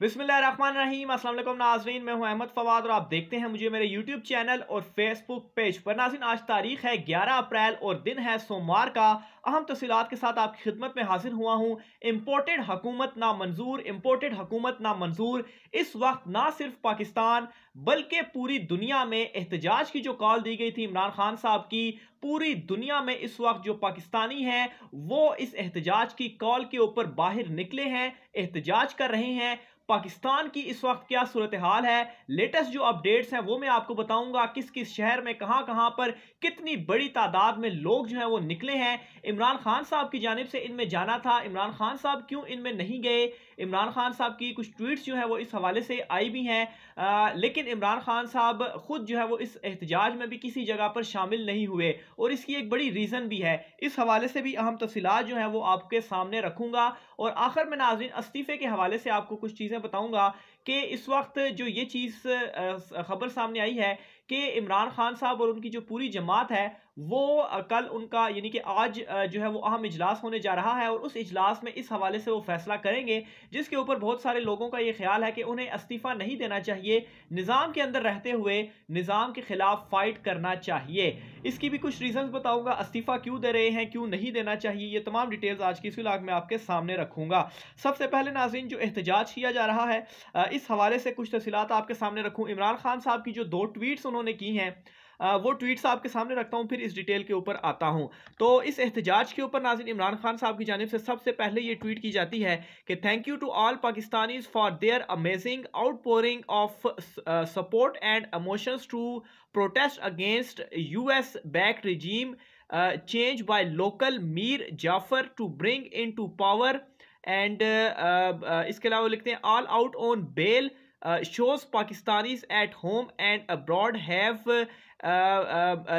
बिस्मिल्लाम असलम नाजरीन मैं हूं अहमद फवाद और आप देखते हैं मुझे मेरे यूट्यूब चैनल और फेसबुक पेज पर नाजिन आज तारीख है ग्यारह अप्रैल और दिन है सोमवार का अहम तफसीत के साथ आपकी खिदमत में हाजिर हुआ हूँ इम्पोर्टेड हकूमत नामंजूर इम्पोर्टेड हकूमत नामंजूर इस वक्त ना सिर्फ पाकिस्तान बल्कि पूरी दुनिया में एहतजाज की जो कॉल दी गई थी इमरान खान साहब की पूरी दुनिया में इस वक्त जो पाकिस्तानी हैं वो इस एहतजाज की कॉल के ऊपर बाहर निकले हैं एहतजाज कर रहे हैं पाकिस्तान की इस वक्त क्या सूरत हाल है लेटेस्ट जो अपडेट्स हैं वो मैं आपको बताऊंगा किस किस शहर में कहां कहां पर कितनी बड़ी तादाद में लोग जो हैं वो निकले हैं इमरान खान साहब की जानब से इनमें जाना था इमरान खान साहब क्यों इनमें नहीं गए इमरान खान साहब की कुछ ट्वीट्स जो हैं वो इस हवाले से आई भी हैं लेकिन इमरान खान साहब खुद जो है वो इस एहतजाज में भी किसी जगह पर शामिल नहीं हुए और इसकी एक बड़ी रीज़न भी है इस हवाले से भी अहम तफसीत जो है वो आपके सामने रखूँगा और आखिर में नाजिन इस्तीफ़े के हवाले से आपको कुछ चीज़ें बताऊँगा कि इस वक्त जो ये चीज़ खबर सामने आई है कि इमरान खान साहब और उनकी जो पूरी जमात है वो कल उनका यानी कि आज जो है वो अहम इजलास होने जा रहा है और उस इजलास में इस हवाले से वो फैसला करेंगे जिसके ऊपर बहुत सारे लोगों का ये ख्याल है कि उन्हें इस्तीफ़ा नहीं देना चाहिए निज़ाम के अंदर रहते हुए निज़ाम के ख़िलाफ़ फ़ाइट करना चाहिए इसकी भी कुछ रीज़न्स बताऊँगा इस्तीफ़ा क्यों दे रहे हैं क्यों नहीं देना चाहिए ये तमाम डिटेल्स आज की इस में आपके सामने रखूँगा सबसे पहले नाजीन जो एहतजाज किया जा रहा है इस हवाले से कुछ तफसीत आपके सामने रखूँ इमरान खान साहब की जो दो ट्वीट्स उन्होंने की हैं वो ट्वीट्स आपके सामने रखता हूँ फिर इस डिटेल के ऊपर आता हूँ तो इस एहतजाज के ऊपर नाजिन इमरान खान साहब की जानब से सबसे पहले ये ट्वीट की जाती है कि thank you to all Pakistanis for their amazing outpouring of support and emotions to protest against U S back regime change by local Mir Jafar to bring in to power and uh, uh, इसके अलावा लिखते हैं all out on bail shows Pakistanis at home and abroad have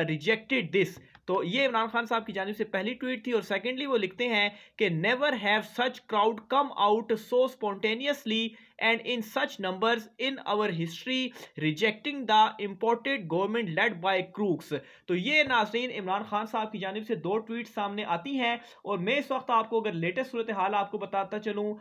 rejected this तो ये इमरान खान साहब की जानब से पहली ट्वीट थी और सेकेंडली वो लिखते हैं कि never have such crowd come out so spontaneously and in such numbers in our history rejecting the imported government led by crooks तो ये नाजरीन इमरान खान साहब की जानब से दो ट्वीट सामने आती हैं और मैं इस वक्त आपको अगर लेटेस्ट सूरत हाल आपको बताता चलूँ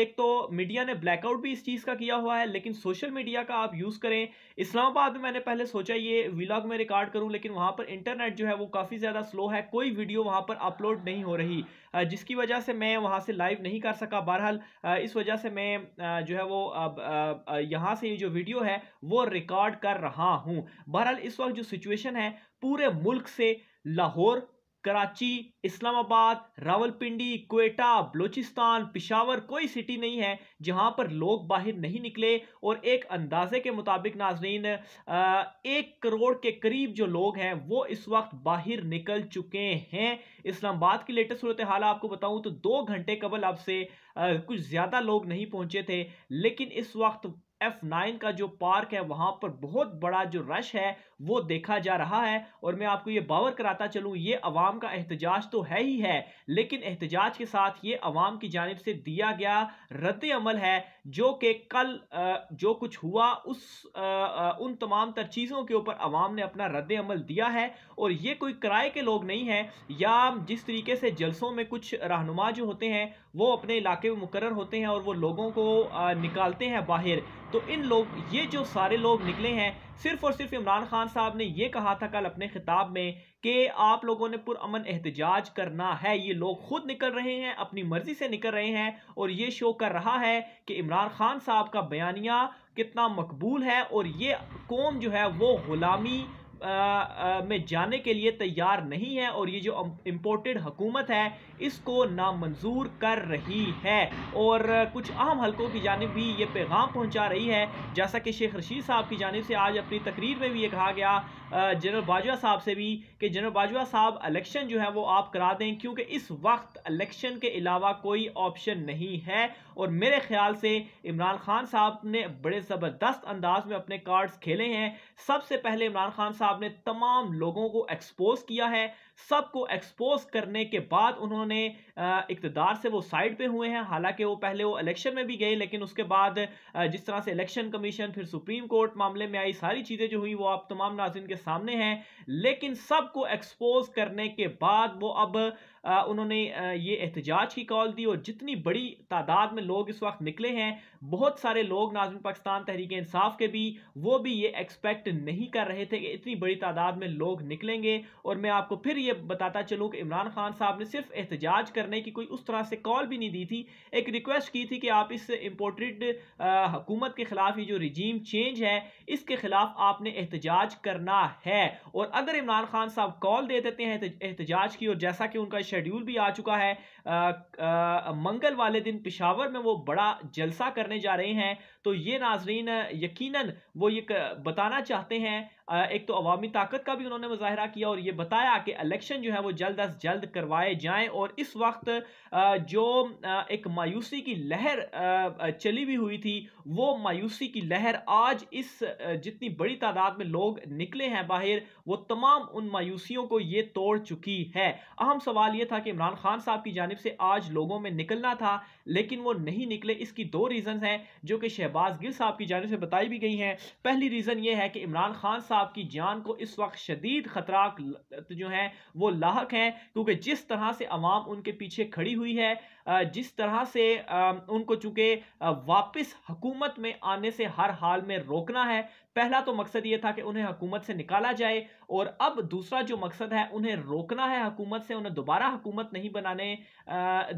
एक तो मीडिया ने ब्लैकआउट भी इस चीज़ का किया हुआ है लेकिन सोशल मीडिया का आप यूज़ करें इस्लामाबाद में मैंने पहले सोचा ये व्लॉग में रिकॉर्ड करूँ लेकिन वहाँ पर इंटरनेट जो है वो काफ़ी ज़्यादा स्लो है कोई वीडियो वहाँ पर अपलोड नहीं हो रही जिसकी वजह से मैं वहाँ से लाइव नहीं कर सका बहरहाल इस वजह से मैं जो है वो यहाँ से ये जो वीडियो है वो रिकॉर्ड कर रहा हूँ बहरहाल इस वक्त जो सिचुएशन है पूरे मुल्क से लाहौर कराची इस्लामाबाद रावलपिंडी कोटा बलूचिस्तान पिशावर कोई सिटी नहीं है जहां पर लोग बाहर नहीं निकले और एक अंदाजे के मुताबिक नाजरीन एक करोड़ के करीब जो लोग हैं वो इस वक्त बाहर निकल चुके हैं इस्लामाबाद की लेटेस्ट सूरत हाल आपको बताऊं तो दो घंटे कबल आपसे कुछ ज़्यादा लोग नहीं पहुंचे थे लेकिन इस वक्त एफ नाइन का जो पार्क है वहां पर बहुत बड़ा जो रश है वो देखा जा रहा है और मैं आपको ये बावर कराता चलूँ ये अवाम का एहतजाज तो है ही है लेकिन एहतजाज के साथ ये अवाम की जानब से दिया गया रद्द अमल है जो कि कल जो कुछ हुआ उस उन तमाम तर चीज़ों के ऊपर अवाम ने अपना रद्द अमल दिया है और ये कोई किराए के लोग नहीं हैं या जिस तरीके से जलसों में कुछ रहनुमा जो होते हैं वो अपने इलाके में मुकर होते हैं और वो लोगों को निकालते हैं बाहर तो इन लोग ये जो सारे लोग निकले हैं सिर्फ और सिर्फ इमरान खान साहब ने यह कहा था कल अपने खिताब में कि आप लोगों ने पुरान एहतजाज करना है ये लोग खुद निकल रहे हैं अपनी मर्जी से निकल रहे हैं और ये शो कर रहा है कि इमरान खान साहब का बयानिया कितना मकबूल है और ये कौम जो है वो गुलामी में जाने के लिए तैयार नहीं है और ये जो इम्पोर्टेड हुकूमत है इसको नामंजूर कर रही है और कुछ अहम हलकों की जानब भी ये पैगाम पहुँचा रही है जैसा कि शेख रशीद साहब की जानब से आज अपनी तकरीर में भी ये कहा गया जनरल बाजवा साहब से भी कि जनरल बाजवा साहब इलेक्शन जो है वो आप करा दें क्योंकि इस वक्त इलेक्शन के अलावा कोई ऑप्शन नहीं है और मेरे ख्याल से इमरान खान साहब ने बड़े ज़बरदस्त अंदाज में अपने कार्ड्स खेले हैं सबसे पहले इमरान खान साहब ने तमाम लोगों को एक्सपोज किया है सबको एक्सपोज करने के बाद उन्होंने इकतदार से वो साइड पे हुए हैं हालांकि वो पहले वो इलेक्शन में भी गए लेकिन उसके बाद जिस तरह से इलेक्शन कमीशन फिर सुप्रीम कोर्ट मामले में आई सारी चीज़ें जो हुई वो आप तमाम नाजिन के सामने है लेकिन सबको एक्सपोज करने के बाद वो अब उन्होंने ये एहतजाज की कॉल दी और जितनी बड़ी तादाद में लोग इस वक्त निकले हैं बहुत सारे लोग नाजम पाकिस्तान तहरीक इंसाफ के भी वो भी ये एक्सपेक्ट नहीं कर रहे थे कि इतनी बड़ी तादाद में लोग निकलेंगे और मैं आपको फिर ये बताता चलूँ कि इमरान खान साहब ने सिर्फ एहतजाज करने की कोई उस तरह से कॉल भी नहीं दी थी एक रिक्वेस्ट की थी कि आप इस इम्पोर्टेड हुकूमत के खिलाफ ये जो रिजीम चेंज है इसके खिलाफ आपने एहतजाज करना है और अगर इमरान खान साहब कॉल दे देते हैं एहतजाज की और जैसा कि उनका शेड्यूल भी आ चुका है मंगल वाले दिन पिशावर में वो बड़ा जलसा करने जा रहे हैं तो ये नाजरीन यकीनन वो ये बताना चाहते हैं एक तो अवामी ताकत का भी उन्होंने मुजाहरा किया और ये बताया कि इलेक्शन जो है वो जल्द अज जल्द करवाए जाएं और इस वक्त जो एक मायूसी की लहर चली भी हुई थी वो मायूसी की लहर आज इस जितनी बड़ी तादाद में लोग निकले हैं बाहर वो तमाम उन मायूसियों को ये तोड़ चुकी है अहम सवाल ये था कि इमरान खान साहब की जानब से आज लोगों में निकलना था लेकिन वो नहीं निकले इसकी दो रीज़न हैं जो कि शहबाज गिल साहब की जानब से बताई भी गई हैं पहली रीज़न ये है कि इमरान खान साहब आपकी जान को इस वक्त शदीद खतरा जो है वो लाक है क्योंकि जिस तरह से अवाम उनके पीछे खड़ी हुई है जिस तरह से उनको चूँकि वापस हकूमत में आने से हर हाल में रोकना है पहला तो मकसद ये था कि उन्हें हुकूमत से निकाला जाए और अब दूसरा जो मकसद है उन्हें रोकना है हकूमत से उन्हें दोबारा हुकूमत नहीं बनाने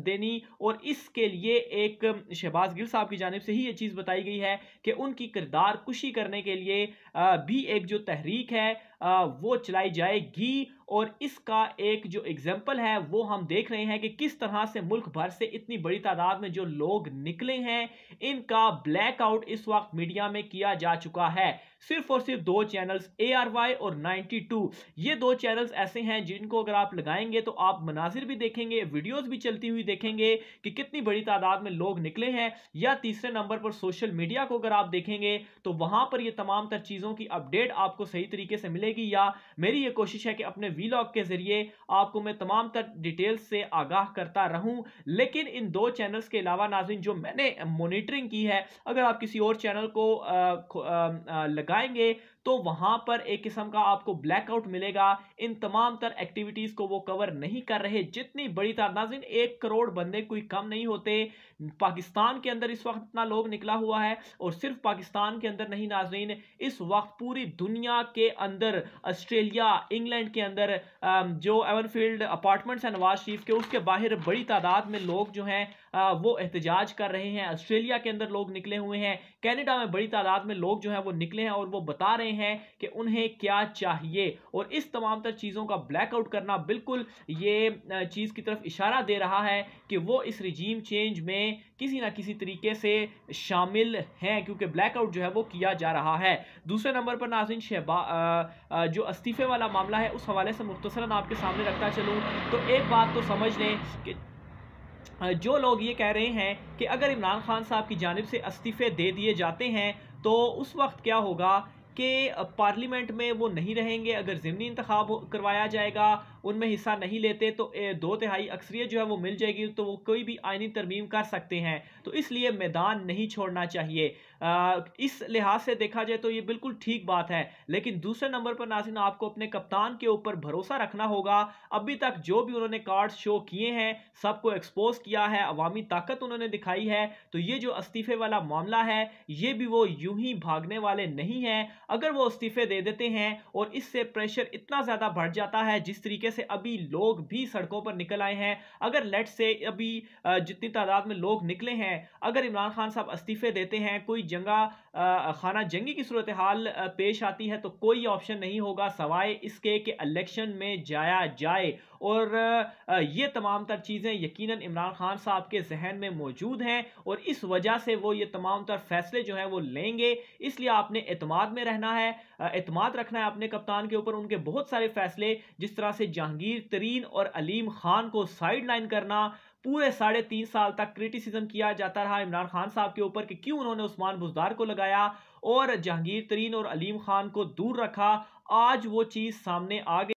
देनी और इसके लिए एक शहबाज गिल साहब की जानब से ही ये चीज़ बताई गई है कि उनकी किरदार कुशी करने के लिए भी एक जो तहरीक है वो चलाई जाएगी और इसका एक जो एग्जाम्पल है वो हम देख रहे हैं कि किस तरह से मुल्क भर से इतनी बड़ी तादाद में जो लोग निकले हैं इनका ब्लैकआउट इस वक्त मीडिया में किया जा चुका है सिर्फ और सिर्फ दो चैनल्स ए आर वाई और टू ये दो चैनल्स ऐसे हैं जिनको अगर आप लगाएंगे तो आप मनाजिर भी देखेंगे वीडियोज़ भी चलती हुई देखेंगे कि कितनी बड़ी तादाद में लोग निकले हैं या तीसरे नंबर पर सोशल मीडिया को अगर आप देखेंगे तो वहां पर ये तमाम तर चीज़ों की अपडेट आपको सही तरीके से मिलेगी रहेगी या मेरी ये कोशिश है कि अपने वीलॉग के जरिए आपको मैं तमाम तर डिटेल्स से आगाह करता रहूं लेकिन इन दो चैनल्स के अलावा नाजिन जो मैंने मोनिटरिंग की है अगर आप किसी और चैनल को आ, आ, लगाएंगे तो वहां पर एक किस्म का आपको ब्लैकआउट मिलेगा इन तमाम तर एक्टिविटीज को वो कवर नहीं कर रहे जितनी बड़ी तादाद नाजिन एक करोड़ बंदे कोई कम नहीं होते पाकिस्तान के अंदर इस वक्त इतना लोग निकला हुआ है और सिर्फ पाकिस्तान के अंदर नहीं नाजरीन इस वक्त पूरी दुनिया के अंदर ऑस्ट्रेलिया इंग्लैंड के अंदर जो एवनफील्ड अपार्टमेंट्स हैं नवाज शरीफ के उसके बाहर बड़ी तादाद में लोग जो हैं वो एहतजाज कर रहे हैं ऑस्ट्रेलिया के अंदर लोग निकले हुए हैं कनाडा में बड़ी तादाद में लोग जो है वो निकले हैं और वो बता रहे हैं कि उन्हें क्या चाहिए और इस तमाम तर चीज़ों का ब्लैकआउट करना बिल्कुल ये चीज़ की तरफ इशारा दे रहा है कि वो इस रिजीम चेंज में किसी ना किसी तरीके से शामिल हैं क्योंकि ब्लैकआउट जो है वो किया जा रहा है दूसरे नंबर पर नाजिन शहबा जो इस्तीफे वाला मामला है उस हवाले से मुख्तसरा आपके सामने रखता चलूँ तो एक बात तो समझ लें कि जो लोग ये कह रहे हैं कि अगर इमरान खान साहब की जानब से इस्तीफ़े दे दिए जाते हैं तो उस वक्त क्या होगा कि पार्लियामेंट में वो नहीं रहेंगे अगर ज़मनी इंतखब करवाया जाएगा उनमें हिस्सा नहीं लेते तो दो तिहाई अक्सरियत जो है वो मिल जाएगी तो वो कोई भी आइनी तरमीम कर सकते हैं तो इसलिए मैदान नहीं छोड़ना चाहिए आ, इस लिहाज से देखा जाए तो ये बिल्कुल ठीक बात है लेकिन दूसरे नंबर पर नाजिन आपको अपने कप्तान के ऊपर भरोसा रखना होगा अभी तक जो भी उन्होंने कार्ड शो किए हैं सबको एक्सपोज किया है अवामी ताकत उन्होंने दिखाई है तो ये जो इस्तीफे वाला मामला है ये भी वो यूं ही भागने वाले नहीं हैं अगर वो इस्तीफे दे देते हैं और इससे प्रेशर इतना ज़्यादा बढ़ जाता है जिस तरीके से अभी लोग भी सड़कों पर निकल आए हैं अगर लेट से अभी जितनी तादाद में लोग निकले हैं अगर इमरान खान साहब इस्तीफे देते हैं कोई जंगा खाना जंगी की सूरत हाल पेश आती है तो कोई ऑप्शन नहीं होगा सवाए इसके कि इलेक्शन में जाया जाए और ये तमाम तर चीज़ें यकीन इमरान खान साहब के जहन में मौजूद हैं और इस वजह से वो ये तमाम तर फैसले जो हैं वो लेंगे इसलिए आपने अतमाद में रहना है अतमाद रखना है अपने कप्तान के ऊपर उनके बहुत सारे फैसले जिस तरह से जहांगीर तरीन और अलीम खान को साइड लाइन करना पूरे साढ़े तीन साल तक क्रिटिसिज्म किया जाता रहा इमरान खान साहब के ऊपर कि क्यों उन्होंने उस्मान बुजदार को लगाया और जहांगीर तरीन और अलीम खान को दूर रखा आज वो चीज़ सामने आ गई